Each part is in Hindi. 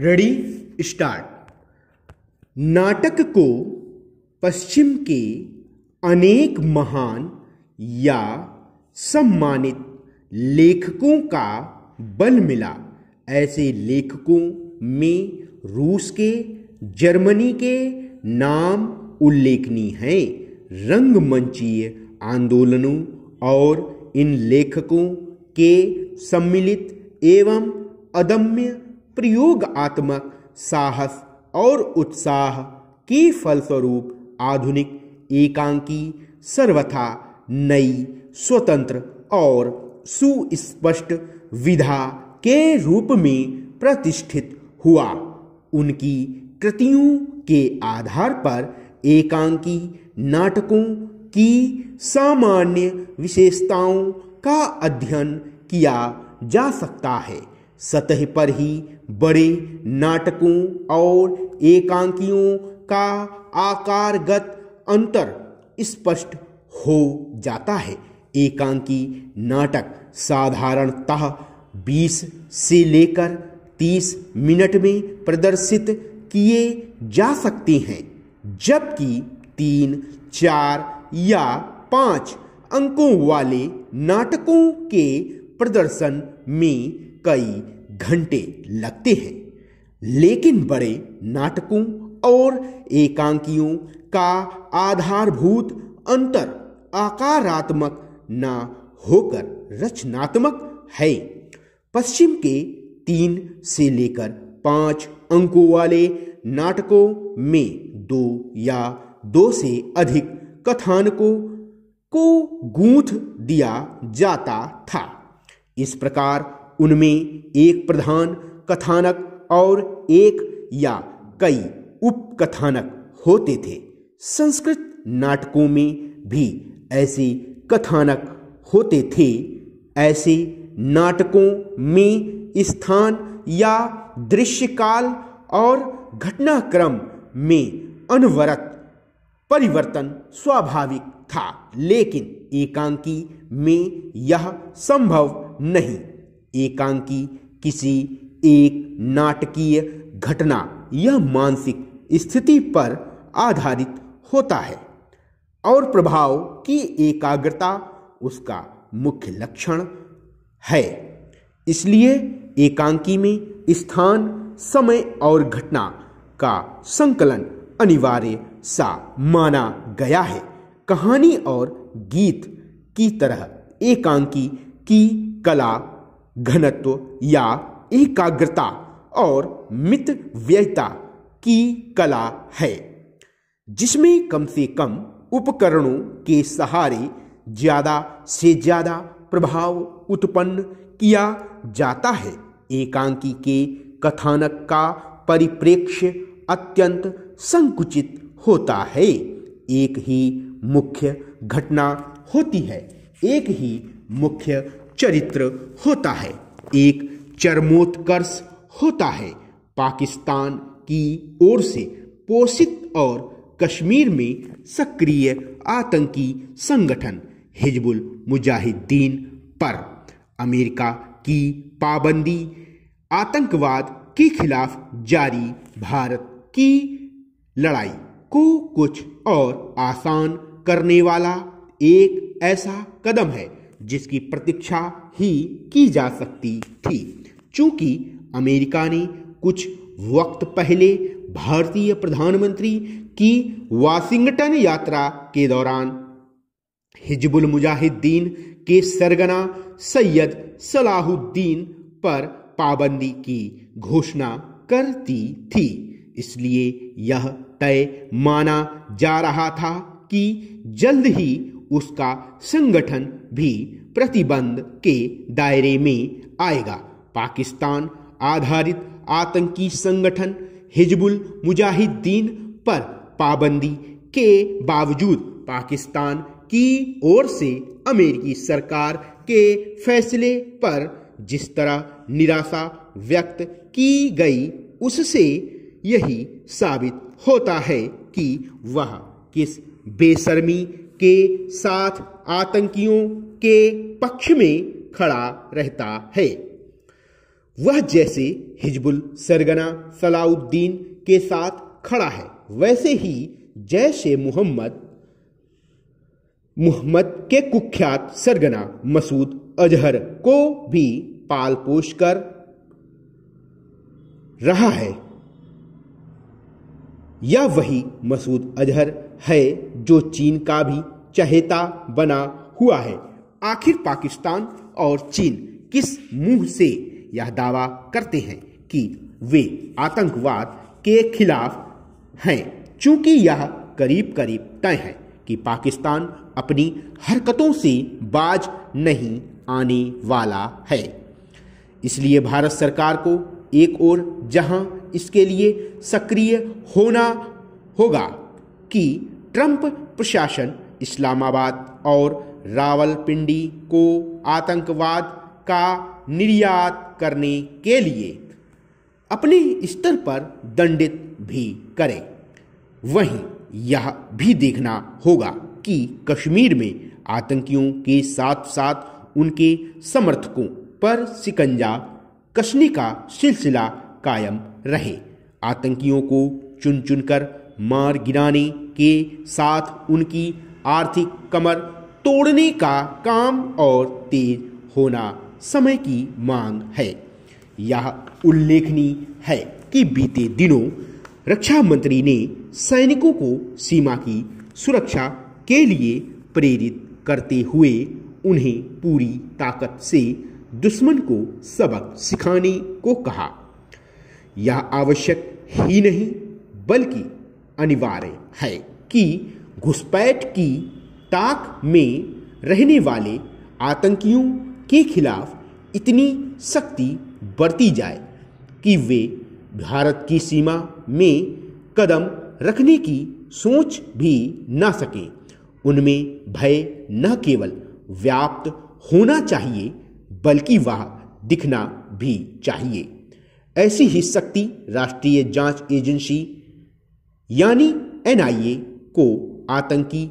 रेडी स्टार्ट नाटक को पश्चिम के अनेक महान या सम्मानित लेखकों का बल मिला ऐसे लेखकों में रूस के जर्मनी के नाम उल्लेखनीय हैं रंगमंचीय आंदोलनों और इन लेखकों के सम्मिलित एवं अदम्य प्रयोगात्मक साहस और उत्साह के फलस्वरूप आधुनिक एकांकी सर्वथा नई स्वतंत्र और सुस्पष्ट विधा के रूप में प्रतिष्ठित हुआ उनकी कृतियों के आधार पर एकांकी नाटकों की सामान्य विशेषताओं का अध्ययन किया जा सकता है सतह पर ही बड़े नाटकों और एकांकियों का आकारगत अंतर स्पष्ट हो जाता है एकांकी नाटक साधारणतः 20 से लेकर 30 मिनट में प्रदर्शित किए जा सकते हैं जबकि तीन चार या पाँच अंकों वाले नाटकों के प्रदर्शन में कई घंटे लगते हैं लेकिन बड़े नाटकों और एकांकियों का आधारभूत अंतर आकारात्मक ना होकर रचनात्मक है पश्चिम के तीन से लेकर पाँच अंकों वाले नाटकों में दो या दो से अधिक कथानकों को गूंथ दिया जाता था इस प्रकार उनमें एक प्रधान कथानक और एक या कई उपकथानक होते थे संस्कृत नाटकों में भी ऐसे कथानक होते थे ऐसे नाटकों में स्थान या दृश्यकाल और घटनाक्रम में अनवरत परिवर्तन स्वाभाविक था लेकिन एकांकी में यह संभव नहीं एकांकी किसी एक नाटकीय घटना या मानसिक स्थिति पर आधारित होता है और प्रभाव की एकाग्रता उसका मुख्य लक्षण है इसलिए एकांकी में स्थान समय और घटना का संकलन अनिवार्य सा माना गया है कहानी और गीत की तरह एकांकी की कला घनत्व या एकाग्रता और मित व्ययता की कला है जिसमें कम से कम उपकरणों के सहारे ज़्यादा से ज़्यादा प्रभाव उत्पन्न किया जाता है एकांकी के कथानक का परिप्रेक्ष्य अत्यंत संकुचित होता है एक ही मुख्य घटना होती है एक ही मुख्य चरित्र होता है एक चरमोत्कर्ष होता है पाकिस्तान की ओर से पोषित और कश्मीर में सक्रिय आतंकी संगठन हिजबुल मुजाहिदीन पर अमेरिका की पाबंदी आतंकवाद के खिलाफ जारी भारत की लड़ाई को कुछ और आसान करने वाला एक ऐसा कदम है जिसकी प्रतीक्षा ही की जा सकती थी चूंकि अमेरिका ने कुछ वक्त पहले भारतीय प्रधानमंत्री की वाशिंगटन यात्रा के दौरान हिजबुल मुजाहिदीन के सरगना सैयद सलाहुद्दीन पर पाबंदी की घोषणा करती थी इसलिए यह तय माना जा रहा था कि जल्द ही उसका संगठन भी प्रतिबंध के दायरे में आएगा पाकिस्तान आधारित आतंकी संगठन हिजबुल मुजाहिदीन पर पाबंदी के बावजूद पाकिस्तान की ओर से अमेरिकी सरकार के फैसले पर जिस तरह निराशा व्यक्त की गई उससे यही साबित होता है कि वह किस बेशर्मी के साथ आतंकियों के पक्ष में खड़ा रहता है वह जैसे हिजबुल सरगना सलाउद्दीन के साथ खड़ा है वैसे ही जैश ए मोहम्मद मोहम्मद के कुख्यात सरगना मसूद अजहर को भी पाल पोष कर रहा है यह वही मसूद अजहर है जो चीन का भी चहेता बना हुआ है आखिर पाकिस्तान और चीन किस मुंह से यह दावा करते हैं कि वे आतंकवाद के खिलाफ हैं चूंकि यह करीब करीब तय है कि पाकिस्तान अपनी हरकतों से बाज नहीं आने वाला है इसलिए भारत सरकार को एक और जहां इसके लिए सक्रिय होना होगा कि ट्रंप प्रशासन इस्लामाबाद और रावलपिंडी को आतंकवाद का निर्यात करने के लिए अपने स्तर पर दंडित भी करे वहीं यह भी देखना होगा कि कश्मीर में आतंकियों के साथ साथ उनके समर्थकों पर सिकंजा कसने का सिलसिला कायम रहे आतंकियों को चुन चुनकर मार गिराने के साथ उनकी आर्थिक कमर तोड़ने का काम और तेज होना समय की मांग है यह उल्लेखनीय है कि बीते दिनों रक्षा मंत्री ने सैनिकों को सीमा की सुरक्षा के लिए प्रेरित करते हुए उन्हें पूरी ताकत से दुश्मन को सबक सिखाने को कहा यह आवश्यक ही नहीं बल्कि अनिवार्य है कि घुसपैठ की ताक में रहने वाले आतंकियों के खिलाफ इतनी सख्ती बरती जाए कि वे भारत की सीमा में कदम रखने की सोच भी ना सकें उनमें भय न केवल व्याप्त होना चाहिए बल्कि वह दिखना भी चाहिए ऐसी ही शक्ति राष्ट्रीय जांच एजेंसी यानी एनआईए को आतंकी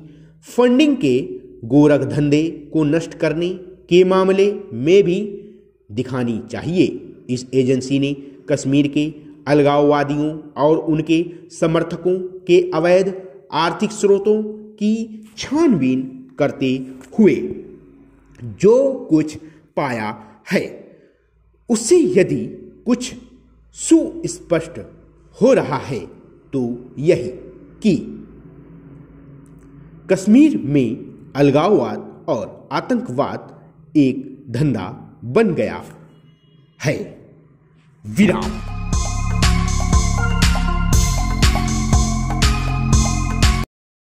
फंडिंग के गोरख धंधे को नष्ट करने के मामले में भी दिखानी चाहिए इस एजेंसी ने कश्मीर के अलगाववादियों और उनके समर्थकों के अवैध आर्थिक स्रोतों की छानबीन करते हुए जो कुछ पाया है उससे यदि कुछ सुस्पष्ट हो रहा है तो यही कि कश्मीर में अलगाववाद और आतंकवाद एक धंधा बन गया है विराम